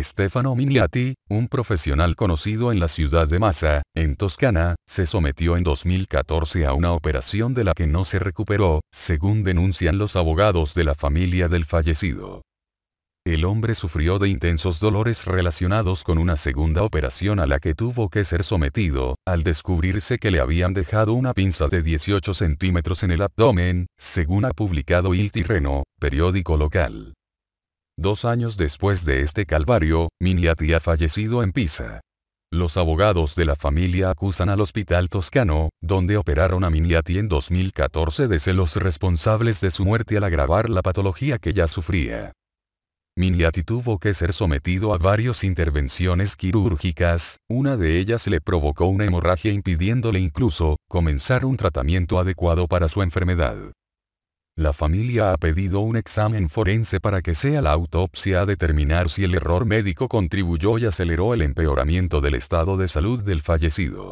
Stefano Miniati, un profesional conocido en la ciudad de Massa, en Toscana, se sometió en 2014 a una operación de la que no se recuperó, según denuncian los abogados de la familia del fallecido. El hombre sufrió de intensos dolores relacionados con una segunda operación a la que tuvo que ser sometido, al descubrirse que le habían dejado una pinza de 18 centímetros en el abdomen, según ha publicado Il Tirreno, periódico local. Dos años después de este calvario, Miniati ha fallecido en Pisa. Los abogados de la familia acusan al Hospital Toscano, donde operaron a Miniati en 2014 de ser los responsables de su muerte al agravar la patología que ya sufría. Miniati tuvo que ser sometido a varias intervenciones quirúrgicas, una de ellas le provocó una hemorragia impidiéndole incluso comenzar un tratamiento adecuado para su enfermedad. La familia ha pedido un examen forense para que sea la autopsia a determinar si el error médico contribuyó y aceleró el empeoramiento del estado de salud del fallecido.